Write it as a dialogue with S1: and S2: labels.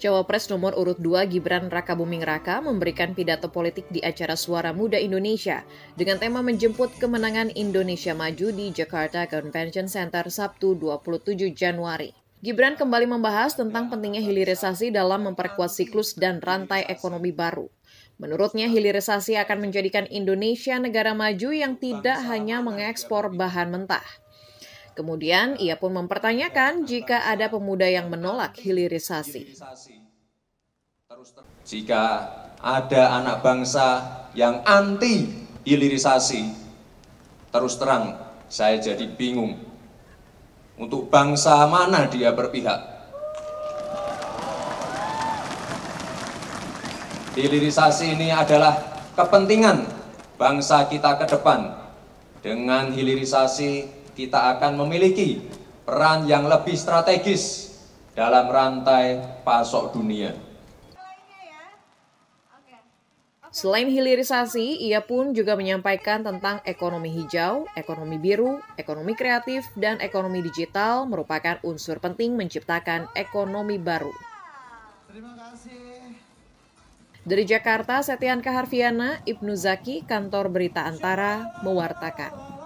S1: Cawapres nomor urut 2 Gibran Raka Buming Raka memberikan pidato politik di acara Suara Muda Indonesia dengan tema menjemput kemenangan Indonesia Maju di Jakarta Convention Center Sabtu 27 Januari. Gibran kembali membahas tentang pentingnya hilirisasi dalam memperkuat siklus dan rantai ekonomi baru. Menurutnya, hilirisasi akan menjadikan Indonesia negara maju yang tidak hanya mengekspor bahan mentah. Kemudian ia pun mempertanyakan jika ada pemuda yang menolak hilirisasi.
S2: Jika ada anak bangsa yang anti hilirisasi, terus terang saya jadi bingung. Untuk bangsa mana dia berpihak? Hilirisasi ini adalah kepentingan bangsa kita ke depan. Dengan hilirisasi, kita akan memiliki peran yang lebih strategis dalam rantai pasok dunia.
S1: Selain hilirisasi, ia pun juga menyampaikan tentang ekonomi hijau, ekonomi biru, ekonomi kreatif, dan ekonomi digital merupakan unsur penting menciptakan ekonomi baru. Terima kasih. Dari Jakarta, Setian Kaharviana, Ibnu Zaki, Kantor Berita Antara, mewartakan.